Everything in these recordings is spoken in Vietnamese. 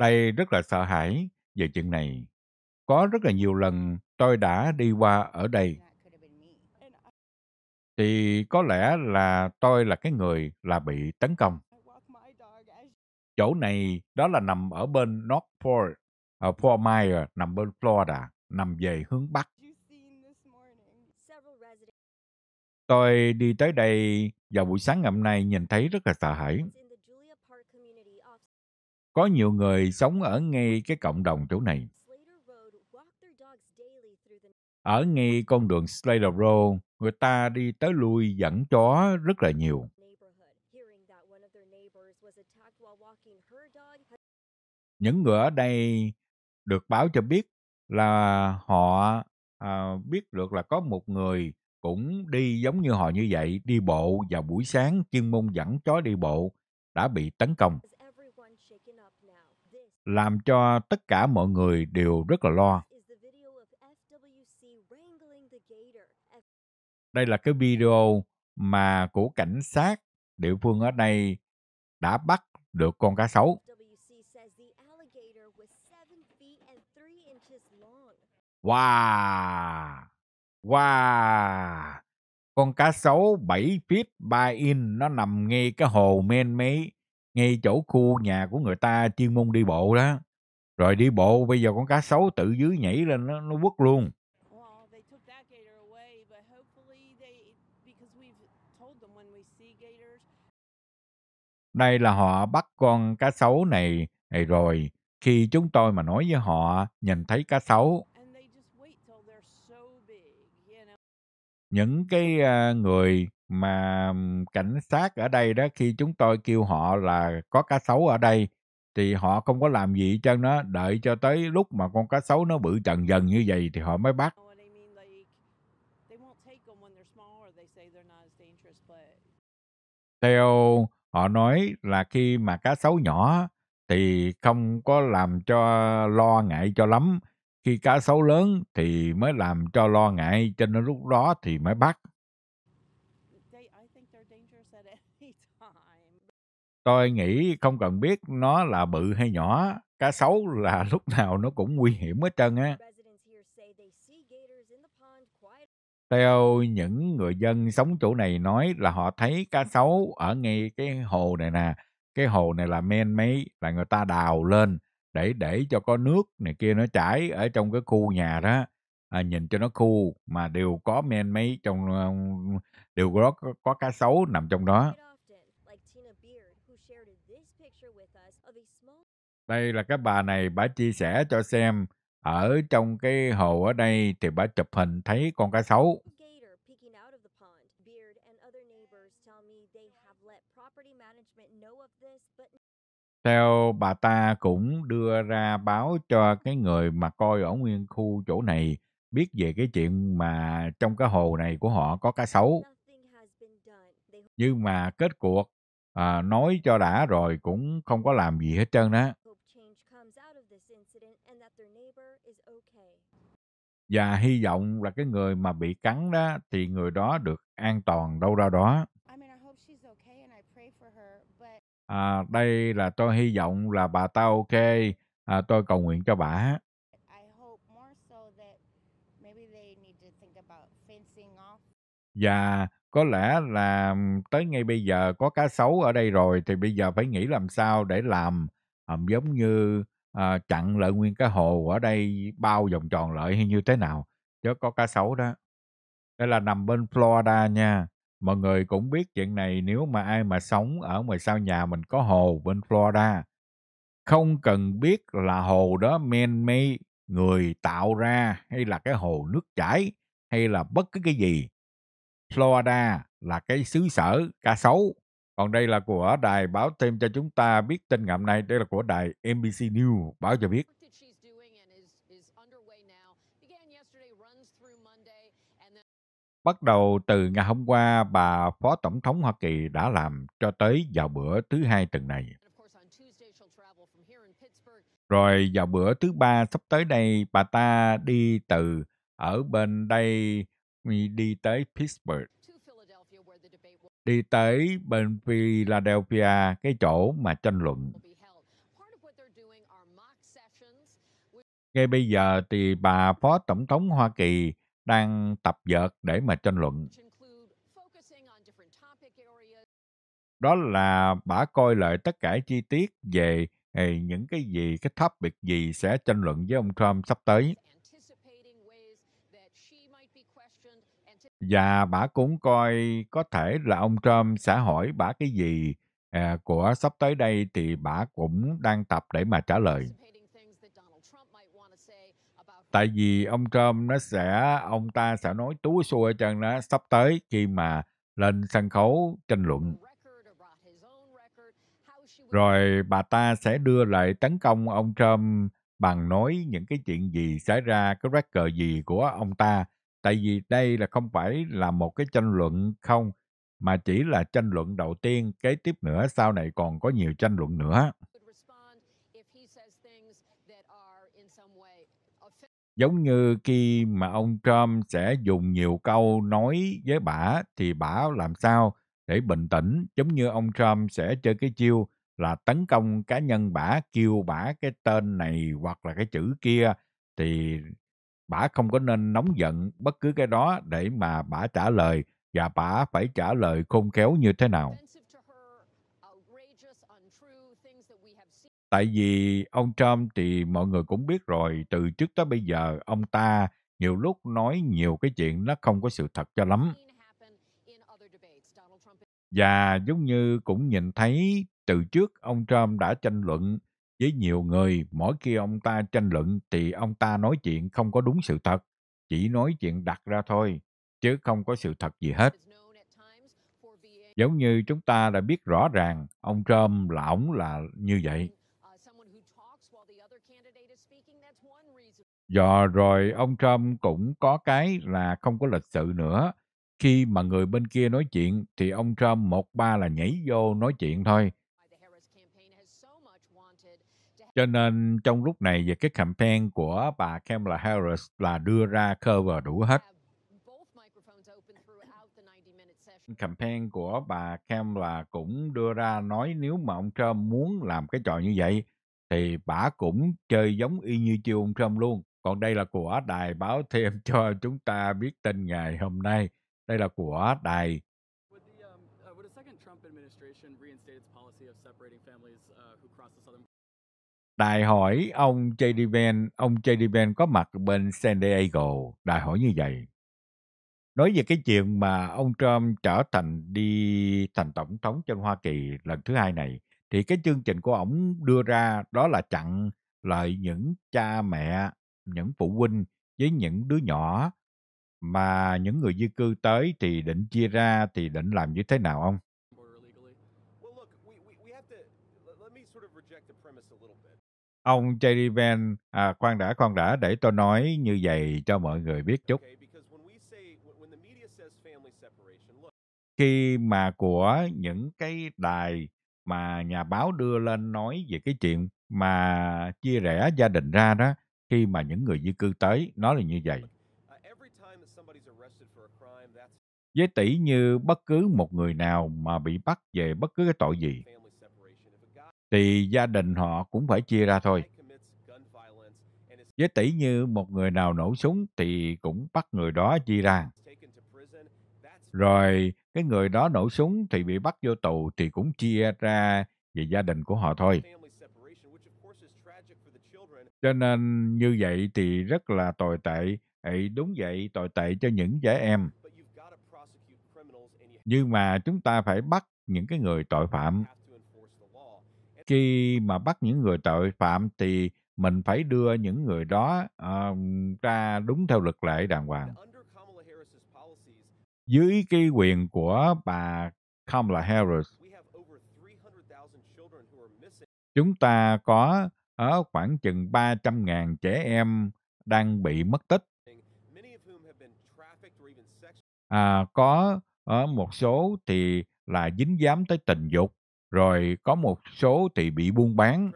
Đây rất là sợ hãi về chuyện này. Có rất là nhiều lần tôi đã đi qua ở đây. Thì có lẽ là tôi là cái người là bị tấn công. Chỗ này đó là nằm ở bên Northport, ở ờ, Fort Myers, nằm bên Florida, nằm về hướng Bắc. Tôi đi tới đây vào buổi sáng ngày hôm nay nhìn thấy rất là sợ hãi. Có nhiều người sống ở ngay cái cộng đồng chỗ này. Ở ngay con đường Slater Road, người ta đi tới lui dẫn chó rất là nhiều. Những người ở đây được báo cho biết là họ à, biết được là có một người cũng đi giống như họ như vậy, đi bộ vào buổi sáng chuyên môn dẫn chó đi bộ đã bị tấn công làm cho tất cả mọi người đều rất là lo. Đây là cái video mà của cảnh sát địa phương ở đây đã bắt được con cá sấu. Wow! Wow! Con cá sấu 7 feet 3 in nó nằm ngay cái hồ men mấy ngay chỗ khu nhà của người ta chuyên môn đi bộ đó. Rồi đi bộ bây giờ con cá sấu tự dưới nhảy lên nó, nó quất luôn. Đây là họ bắt con cá sấu này, này rồi. Khi chúng tôi mà nói với họ nhìn thấy cá sấu, những cái à, người mà cảnh sát ở đây đó khi chúng tôi kêu họ là có cá sấu ở đây thì họ không có làm gì cho nó đợi cho tới lúc mà con cá sấu nó bự trần dần như vậy thì họ mới bắt oh, theo họ nói là khi mà cá sấu nhỏ thì không có làm cho lo ngại cho lắm khi cá sấu lớn thì mới làm cho lo ngại cho nên lúc đó thì mới bắt tôi nghĩ không cần biết nó là bự hay nhỏ cá sấu là lúc nào nó cũng nguy hiểm hết trơn á theo những người dân sống chỗ này nói là họ thấy cá sấu ở ngay cái hồ này nè cái hồ này là men mấy là người ta đào lên để để cho có nước này kia nó chảy ở trong cái khu nhà đó à, nhìn cho nó khu mà đều có men mấy trong ờ, đều có có cá sấu nằm trong đó Đây là cái bà này bà chia sẻ cho xem ở trong cái hồ ở đây thì bà chụp hình thấy con cá sấu. Theo bà ta cũng đưa ra báo cho cái người mà coi ở nguyên khu chỗ này biết về cái chuyện mà trong cái hồ này của họ có cá sấu. Nhưng mà kết cuộc à, nói cho đã rồi cũng không có làm gì hết trơn á. và hy vọng là cái người mà bị cắn đó thì người đó được an toàn đâu ra đó. À, đây là tôi hy vọng là bà ta ok, à, tôi cầu nguyện cho bà. Và có lẽ là tới ngay bây giờ có cá sấu ở đây rồi thì bây giờ phải nghĩ làm sao để làm um, giống như à, chặn lại nguyên cái hồ ở đây bao vòng tròn lợi hay như thế nào chứ có cá sấu đó đây là nằm bên Florida nha mọi người cũng biết chuyện này nếu mà ai mà sống ở ngoài sau nhà mình có hồ bên Florida không cần biết là hồ đó man made người tạo ra hay là cái hồ nước chảy hay là bất cứ cái gì Florida là cái xứ sở cá sấu còn đây là của đài báo thêm cho chúng ta biết tin ngày hôm nay. Đây là của đài NBC News báo cho biết. Bắt đầu từ ngày hôm qua, bà Phó Tổng thống Hoa Kỳ đã làm cho tới vào bữa thứ hai tuần này. Rồi vào bữa thứ ba sắp tới đây, bà ta đi từ ở bên đây đi tới Pittsburgh đi tới bên Philadelphia, cái chỗ mà tranh luận. Ngay bây giờ thì bà Phó Tổng thống Hoa Kỳ đang tập dượt để mà tranh luận. Đó là bà coi lại tất cả chi tiết về những cái gì, cái topic gì sẽ tranh luận với ông Trump sắp tới. Và bà cũng coi có thể là ông Trump sẽ hỏi bà cái gì à, của sắp tới đây thì bà cũng đang tập để mà trả lời. Tại vì ông Trump nó sẽ ông ta sẽ nói túi xua cho nó sắp tới khi mà lên sân khấu tranh luận. Rồi bà ta sẽ đưa lại tấn công ông Trump bằng nói những cái chuyện gì xảy ra, cái record gì của ông ta tại vì đây là không phải là một cái tranh luận không mà chỉ là tranh luận đầu tiên kế tiếp nữa sau này còn có nhiều tranh luận nữa giống như khi mà ông Trump sẽ dùng nhiều câu nói với bả thì bả làm sao để bình tĩnh giống như ông Trump sẽ chơi cái chiêu là tấn công cá nhân bả kêu bả cái tên này hoặc là cái chữ kia thì bả không có nên nóng giận bất cứ cái đó để mà bả trả lời và bả phải trả lời khôn khéo như thế nào. Tại vì ông Trump thì mọi người cũng biết rồi, từ trước tới bây giờ ông ta nhiều lúc nói nhiều cái chuyện nó không có sự thật cho lắm. Và giống như cũng nhìn thấy từ trước ông Trump đã tranh luận với nhiều người, mỗi khi ông ta tranh luận thì ông ta nói chuyện không có đúng sự thật, chỉ nói chuyện đặt ra thôi, chứ không có sự thật gì hết. Giống như chúng ta đã biết rõ ràng, ông Trump là ổng là như vậy. dò dạ rồi ông Trump cũng có cái là không có lịch sự nữa. Khi mà người bên kia nói chuyện thì ông Trump một ba là nhảy vô nói chuyện thôi. Cho nên trong lúc này về cái campaign của bà Kamala Harris là đưa ra cover đủ hết. Campaign của bà Kamala cũng đưa ra nói nếu mà ông Trump muốn làm cái trò như vậy thì bà cũng chơi giống y như chiêu ông Trump luôn. Còn đây là của đài báo thêm cho chúng ta biết tin ngày hôm nay. Đây là của đài Đại hỏi ông J.D. Van, ông J.D. Van có mặt bên San Diego, đại hỏi như vậy. Nói về cái chuyện mà ông Trump trở thành đi thành tổng thống trên Hoa Kỳ lần thứ hai này, thì cái chương trình của ông đưa ra đó là chặn lại những cha mẹ, những phụ huynh với những đứa nhỏ mà những người di cư tới thì định chia ra thì định làm như thế nào ông? Ông Jerry Van, à, khoan đã, khoan đã, để tôi nói như vậy cho mọi người biết chút. Khi mà của những cái đài mà nhà báo đưa lên nói về cái chuyện mà chia rẽ gia đình ra đó, khi mà những người di cư tới, nó là như vậy. Uh, Với tỷ như bất cứ một người nào mà bị bắt về bất cứ cái tội gì, thì gia đình họ cũng phải chia ra thôi. Với tỷ như một người nào nổ súng thì cũng bắt người đó chia ra. Rồi cái người đó nổ súng thì bị bắt vô tù thì cũng chia ra về gia đình của họ thôi. Cho nên như vậy thì rất là tồi tệ. Ấy đúng vậy, tồi tệ cho những trẻ em. Nhưng mà chúng ta phải bắt những cái người tội phạm khi mà bắt những người tội phạm thì mình phải đưa những người đó uh, ra đúng theo luật lệ đàng hoàng. Dưới cái quyền của bà Kamala Harris, chúng ta có ở ờ, khoảng chừng 300.000 trẻ em đang bị mất tích. À, có ở ờ, một số thì là dính dám tới tình dục rồi có một số thì bị buôn bán.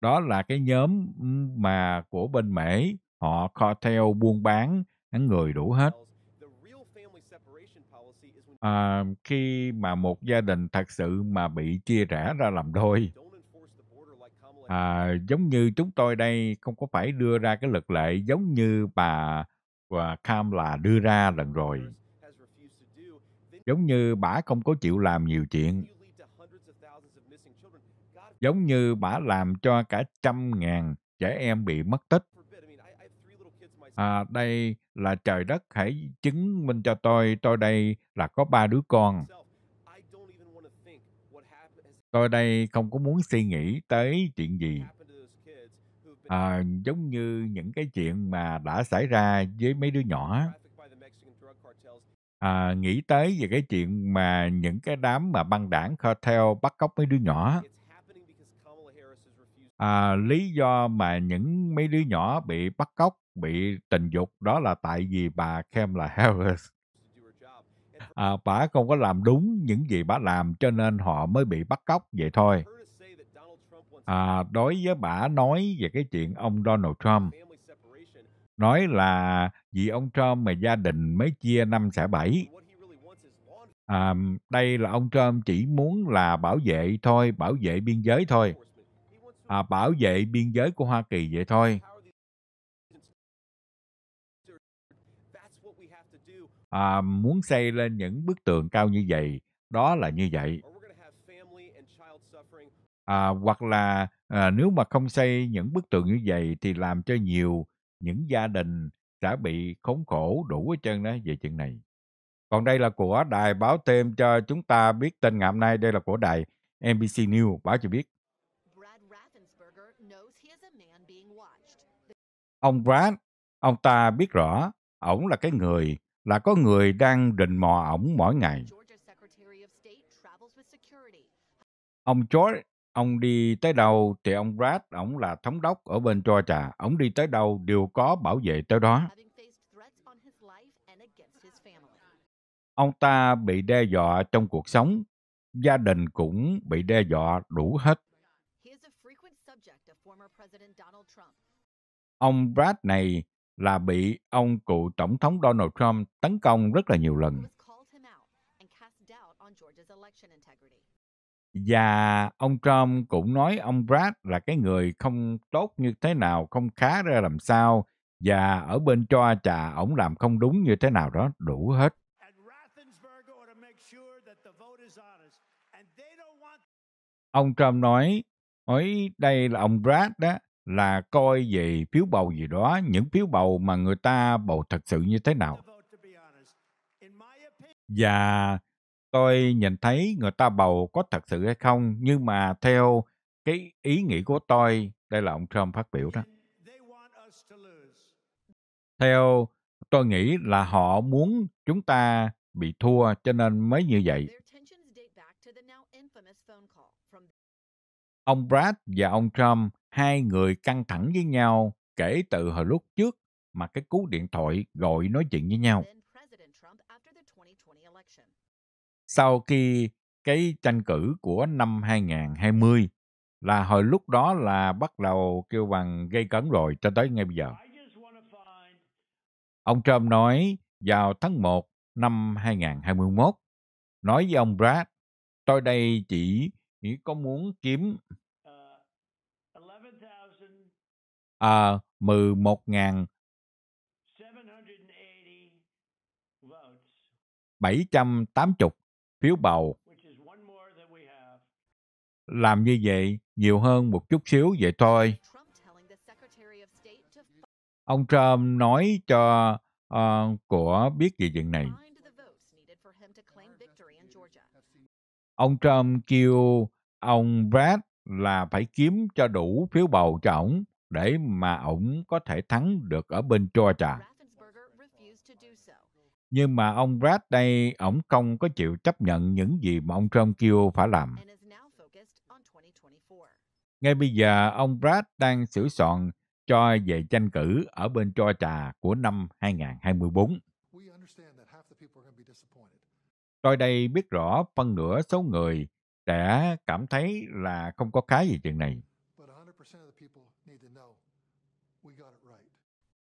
Đó là cái nhóm ừ, mà của bên Mỹ, họ cartel buôn bán người đủ hết. À, khi mà một gia đình thật sự mà bị chia rẽ ra làm đôi, à, giống như chúng tôi đây không có phải đưa ra cái luật lệ giống như bà và Cam là đưa ra lần rồi giống như bà không có chịu làm nhiều chuyện giống như bà làm cho cả trăm ngàn trẻ em bị mất tích à, đây là trời đất hãy chứng minh cho tôi tôi đây là có ba đứa con tôi đây không có muốn suy nghĩ tới chuyện gì à, giống như những cái chuyện mà đã xảy ra với mấy đứa nhỏ À, nghĩ tới về cái chuyện mà những cái đám mà băng đảng cartel bắt cóc mấy đứa nhỏ à, lý do mà những mấy đứa nhỏ bị bắt cóc bị tình dục đó là tại vì bà Kamala Harris à, bà không có làm đúng những gì bà làm cho nên họ mới bị bắt cóc vậy thôi à, đối với bà nói về cái chuyện ông Donald Trump nói là vì ông Trump mà gia đình mới chia năm xẻ bảy. À, đây là ông Trump chỉ muốn là bảo vệ thôi, bảo vệ biên giới thôi. À, bảo vệ biên giới của Hoa Kỳ vậy thôi. À, muốn xây lên những bức tường cao như vậy, đó là như vậy. À, hoặc là à, nếu mà không xây những bức tường như vậy thì làm cho nhiều những gia đình đã bị khốn khổ đủ hết trơn đó về chuyện này. Còn đây là của đài báo thêm cho chúng ta biết tin ngày hôm nay. Đây là của đài NBC News báo cho biết. Ông Brad, ông ta biết rõ, ổng là cái người, là có người đang rình mò ổng mỗi ngày. Ông George ông đi tới đâu thì ông Brad, ông là thống đốc ở bên Georgia, ông đi tới đâu đều có bảo vệ tới đó. Ông ta bị đe dọa trong cuộc sống, gia đình cũng bị đe dọa đủ hết. Ông Brad này là bị ông cựu tổng thống Donald Trump tấn công rất là nhiều lần. Và ông Trump cũng nói ông Brad là cái người không tốt như thế nào, không khá ra làm sao và ở bên cho trà ổng làm không đúng như thế nào đó đủ hết. Ông Trump nói, nói đây là ông Brad đó, là coi về phiếu bầu gì đó, những phiếu bầu mà người ta bầu thật sự như thế nào. Và tôi nhìn thấy người ta bầu có thật sự hay không nhưng mà theo cái ý nghĩ của tôi đây là ông Trump phát biểu đó theo tôi nghĩ là họ muốn chúng ta bị thua cho nên mới như vậy ông Brad và ông Trump hai người căng thẳng với nhau kể từ hồi lúc trước mà cái cú điện thoại gọi nói chuyện với nhau sau khi cái tranh cử của năm 2020 là hồi lúc đó là bắt đầu kêu bằng gây cấn rồi cho tới ngay bây giờ. Ông Trump nói vào tháng 1 năm 2021, nói với ông Brad, tôi đây chỉ nghĩ có muốn kiếm à, 11 780 phiếu bầu. Làm như vậy nhiều hơn một chút xíu vậy thôi. Ông Trump nói cho uh, của biết về chuyện này. Ông Trump kêu ông Brad là phải kiếm cho đủ phiếu bầu cho ổng để mà ổng có thể thắng được ở bên Georgia nhưng mà ông Brad đây, ổng không có chịu chấp nhận những gì mà ông Trump kêu phải làm. Ngay bây giờ, ông Brad đang sửa soạn cho về tranh cử ở bên cho trà của năm 2024. Tôi đây biết rõ phân nửa số người sẽ cảm thấy là không có cái gì chuyện này.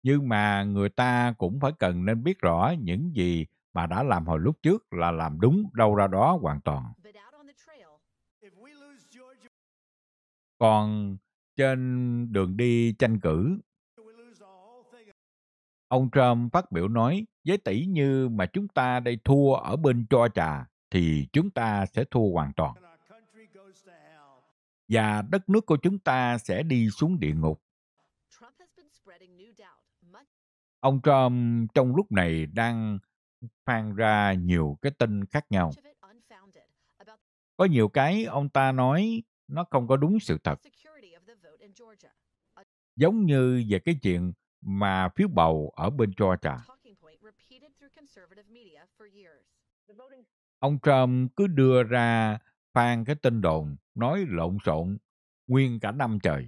nhưng mà người ta cũng phải cần nên biết rõ những gì mà đã làm hồi lúc trước là làm đúng đâu ra đó hoàn toàn. Còn trên đường đi tranh cử, ông Trump phát biểu nói, với tỷ như mà chúng ta đây thua ở bên trà thì chúng ta sẽ thua hoàn toàn. Và đất nước của chúng ta sẽ đi xuống địa ngục. Ông Trump trong lúc này đang phang ra nhiều cái tin khác nhau. Có nhiều cái ông ta nói nó không có đúng sự thật. Giống như về cái chuyện mà phiếu bầu ở bên Georgia. Ông Trump cứ đưa ra phang cái tin đồn nói lộn xộn nguyên cả năm trời.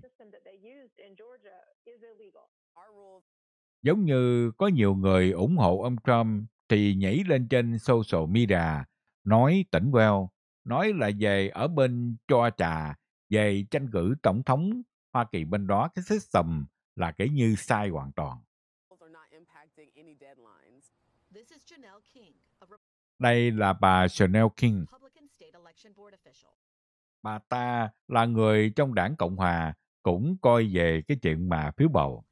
Giống như có nhiều người ủng hộ ông Trump thì nhảy lên trên social media, nói tỉnh Well, nói là về ở bên cho trà, về tranh cử tổng thống Hoa Kỳ bên đó cái system là kể như sai hoàn toàn. Đây là bà Chanel King. Bà ta là người trong đảng Cộng Hòa cũng coi về cái chuyện mà phiếu bầu.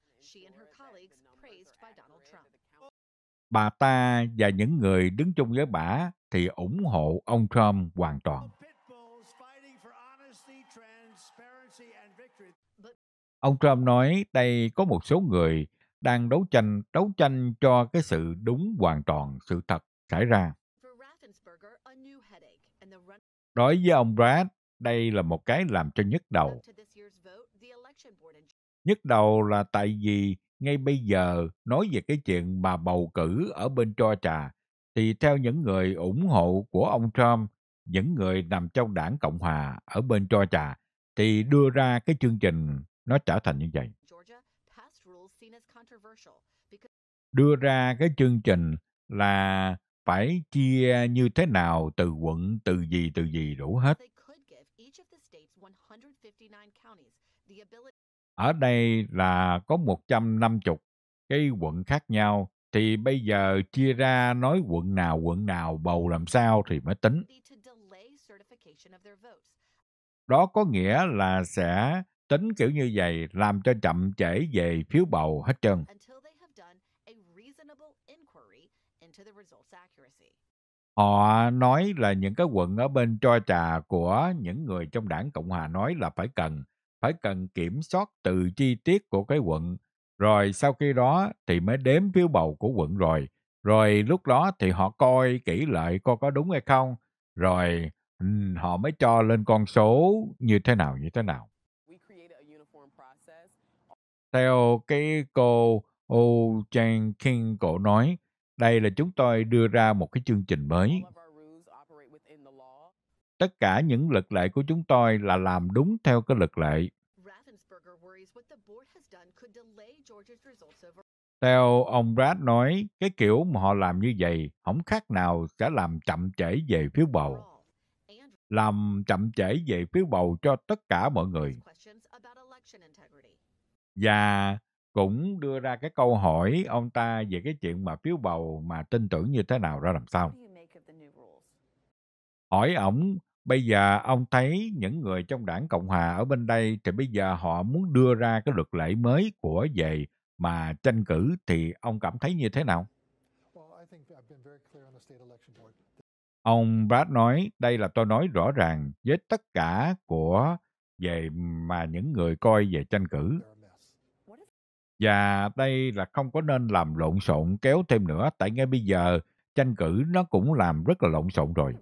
bà ta và những người đứng chung với bà thì ủng hộ ông Trump hoàn toàn. Ông Trump nói đây có một số người đang đấu tranh đấu tranh cho cái sự đúng hoàn toàn sự thật xảy ra. Đối với ông Brad, đây là một cái làm cho nhức đầu. Nhức đầu là tại vì ngay bây giờ nói về cái chuyện mà bầu cử ở bên Georgia, thì theo những người ủng hộ của ông Trump, những người nằm trong đảng Cộng Hòa ở bên Georgia, thì đưa ra cái chương trình nó trở thành như vậy. Đưa ra cái chương trình là phải chia như thế nào từ quận, từ gì, từ gì đủ hết ở đây là có 150 cái quận khác nhau thì bây giờ chia ra nói quận nào quận nào bầu làm sao thì mới tính. Đó có nghĩa là sẽ tính kiểu như vậy làm cho chậm trễ về phiếu bầu hết trơn. Họ nói là những cái quận ở bên trà của những người trong đảng Cộng hòa nói là phải cần phải cần kiểm soát từ chi tiết của cái quận, rồi sau khi đó thì mới đếm phiếu bầu của quận rồi. Rồi lúc đó thì họ coi kỹ lại coi có đúng hay không, rồi họ mới cho lên con số như thế nào như thế nào. Theo cái cô Oh Chang King cổ nói, đây là chúng tôi đưa ra một cái chương trình mới tất cả những lực lệ của chúng tôi là làm đúng theo cái lực lệ. Theo ông Brad nói, cái kiểu mà họ làm như vậy không khác nào sẽ làm chậm trễ về phiếu bầu. Làm chậm trễ về phiếu bầu cho tất cả mọi người. Và cũng đưa ra cái câu hỏi ông ta về cái chuyện mà phiếu bầu mà tin tưởng như thế nào ra làm sao hỏi ổng bây giờ ông thấy những người trong đảng cộng hòa ở bên đây thì bây giờ họ muốn đưa ra cái luật lệ mới của về mà tranh cử thì ông cảm thấy như thế nào ông brad nói đây là tôi nói rõ ràng với tất cả của về mà những người coi về tranh cử và đây là không có nên làm lộn xộn kéo thêm nữa tại ngay bây giờ tranh cử nó cũng làm rất là lộn xộn rồi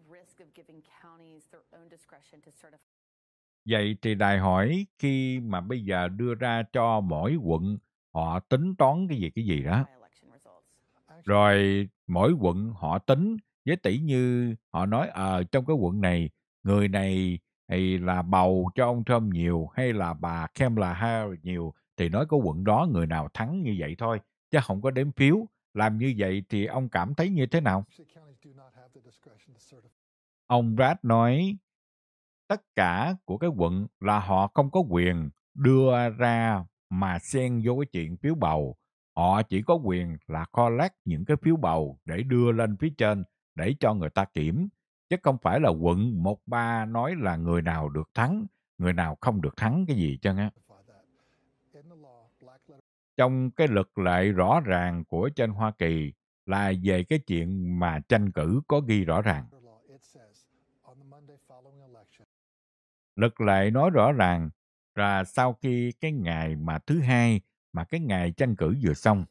Vậy thì đòi hỏi khi mà bây giờ đưa ra cho mỗi quận họ tính toán cái gì cái gì đó. Rồi mỗi quận họ tính với tỷ như họ nói ờ à, trong cái quận này người này thì là bầu cho ông Trump nhiều hay là bà Kamala Harris nhiều thì nói có quận đó người nào thắng như vậy thôi chứ không có đếm phiếu. Làm như vậy thì ông cảm thấy như thế nào? Ông Brad nói tất cả của cái quận là họ không có quyền đưa ra mà xen vô cái chuyện phiếu bầu. Họ chỉ có quyền là collect những cái phiếu bầu để đưa lên phía trên để cho người ta kiểm. Chứ không phải là quận một ba nói là người nào được thắng, người nào không được thắng cái gì chân á. Trong cái luật lệ rõ ràng của trên Hoa Kỳ là về cái chuyện mà tranh cử có ghi rõ ràng. Luật lệ nói rõ ràng là sau khi cái ngày mà thứ hai mà cái ngày tranh cử vừa xong,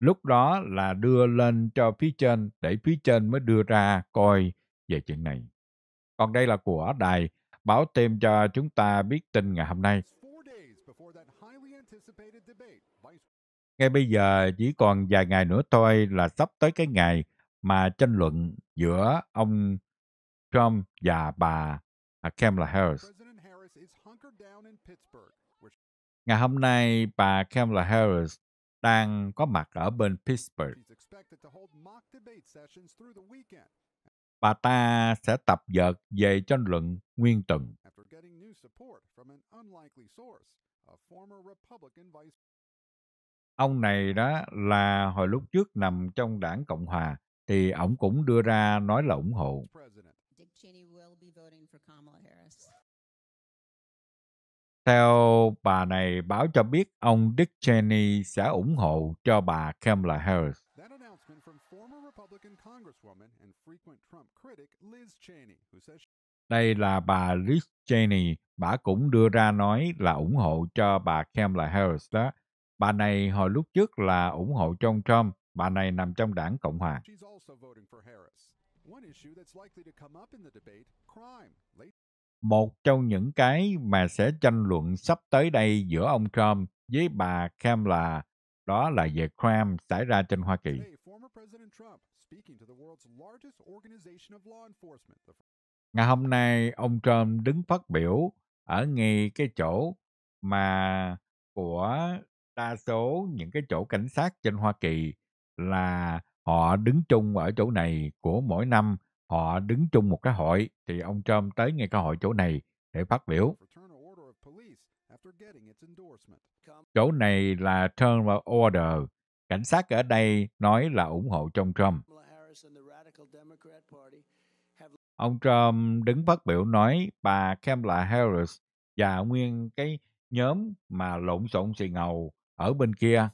lúc đó là đưa lên cho phía trên để phía trên mới đưa ra coi về chuyện này. Còn đây là của đài báo thêm cho chúng ta biết tin ngày hôm nay. Ngay bây giờ chỉ còn vài ngày nữa thôi là sắp tới cái ngày mà tranh luận giữa ông Trump và bà à, Kamala Harris. Ngày hôm nay, bà Kamala Harris đang có mặt ở bên Pittsburgh. Bà ta sẽ tập dợt về tranh luận nguyên tuần. Ông này đó là hồi lúc trước nằm trong đảng Cộng Hòa, thì ổng cũng đưa ra nói là ủng hộ. Theo bà này báo cho biết ông Dick Cheney sẽ ủng hộ cho bà Kamala Harris. Đây là bà Liz Cheney, bà cũng đưa ra nói là ủng hộ cho bà Kamala Harris đó. Bà này hồi lúc trước là ủng hộ cho ông Trump, bà này nằm trong đảng Cộng hòa. Một trong những cái mà sẽ tranh luận sắp tới đây giữa ông Trump với bà Kamala đó là về crime xảy ra trên Hoa Kỳ. Ngày hôm nay, ông Trump đứng phát biểu ở ngay cái chỗ mà của đa số những cái chỗ cảnh sát trên Hoa Kỳ là Họ đứng chung ở chỗ này của mỗi năm, họ đứng chung một cái hội, thì ông Trump tới ngay cái hội chỗ này để phát biểu. Chỗ này là Turn Order. Cảnh sát ở đây nói là ủng hộ trong Trump. Ông Trump đứng phát biểu nói bà Kamala Harris và nguyên cái nhóm mà lộn xộn xì ngầu ở bên kia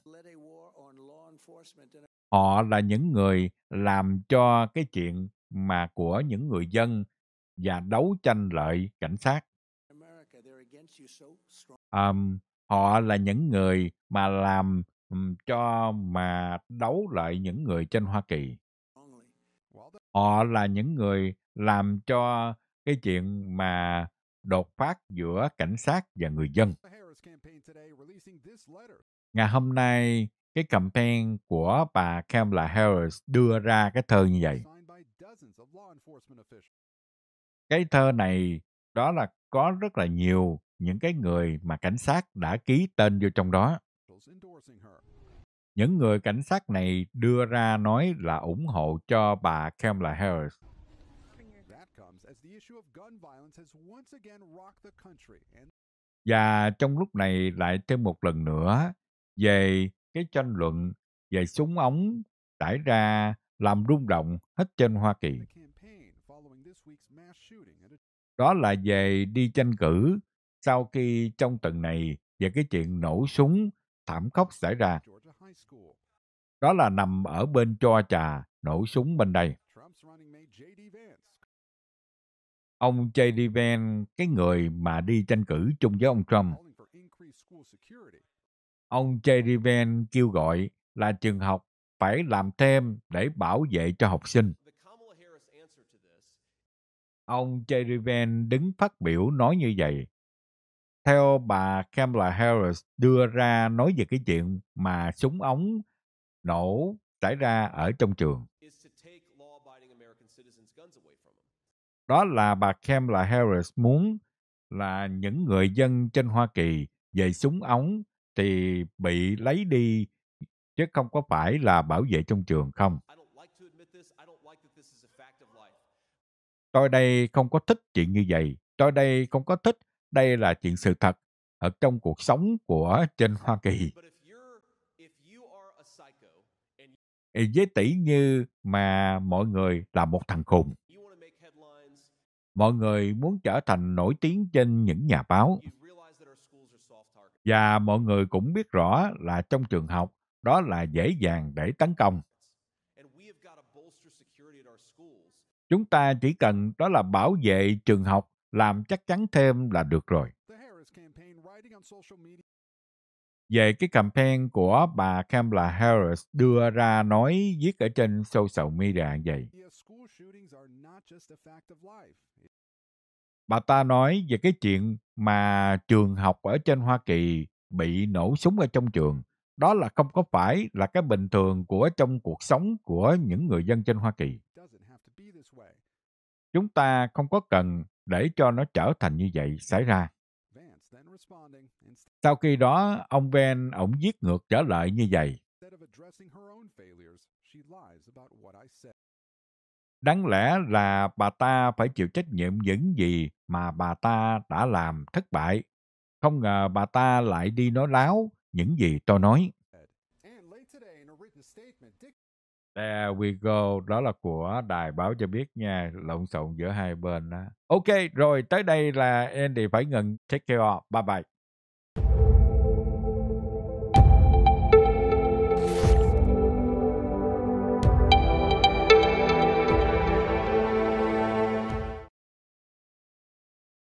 họ là những người làm cho cái chuyện mà của những người dân và đấu tranh lợi cảnh sát. Um, họ là những người mà làm cho mà đấu lại những người trên Hoa Kỳ. Họ là những người làm cho cái chuyện mà đột phát giữa cảnh sát và người dân. Ngày hôm nay, cái campaign của bà Kamala Harris đưa ra cái thơ như vậy. Cái thơ này đó là có rất là nhiều những cái người mà cảnh sát đã ký tên vô trong đó. Những người cảnh sát này đưa ra nói là ủng hộ cho bà Kamala Harris. Và trong lúc này lại thêm một lần nữa về cái tranh luận về súng ống tải ra làm rung động hết trên Hoa Kỳ. Đó là về đi tranh cử sau khi trong tuần này về cái chuyện nổ súng thảm khốc xảy ra. Đó là nằm ở bên cho trà nổ súng bên đây. Ông J.D. Vance, cái người mà đi tranh cử chung với ông Trump, ông jerry van kêu gọi là trường học phải làm thêm để bảo vệ cho học sinh. Ông jerry van đứng phát biểu nói như vậy. Theo bà Kamala Harris đưa ra nói về cái chuyện mà súng ống nổ xảy ra ở trong trường. Đó là bà Kamala Harris muốn là những người dân trên Hoa Kỳ về súng ống thì bị lấy đi chứ không có phải là bảo vệ trong trường không? Tôi đây không có thích chuyện như vậy. Tôi đây không có thích. Đây là chuyện sự thật ở trong cuộc sống của trên Hoa Kỳ. Với tỷ như mà mọi người là một thằng khùng. Mọi người muốn trở thành nổi tiếng trên những nhà báo. Và mọi người cũng biết rõ là trong trường học, đó là dễ dàng để tấn công. Chúng ta chỉ cần đó là bảo vệ trường học, làm chắc chắn thêm là được rồi. Về cái campaign của bà Kamala Harris đưa ra nói viết ở trên social media vậy bà ta nói về cái chuyện mà trường học ở trên Hoa Kỳ bị nổ súng ở trong trường. Đó là không có phải là cái bình thường của trong cuộc sống của những người dân trên Hoa Kỳ. Chúng ta không có cần để cho nó trở thành như vậy xảy ra. Sau khi đó, ông Van ổng giết ngược trở lại như vậy. Đáng lẽ là bà ta phải chịu trách nhiệm những gì mà bà ta đã làm thất bại. Không ngờ bà ta lại đi nói láo những gì tôi nói. There we go, đó là của đài báo cho biết nha, lộn xộn giữa hai bên. Đó. Ok, rồi tới đây là Andy phải ngừng. Take care, bye bye.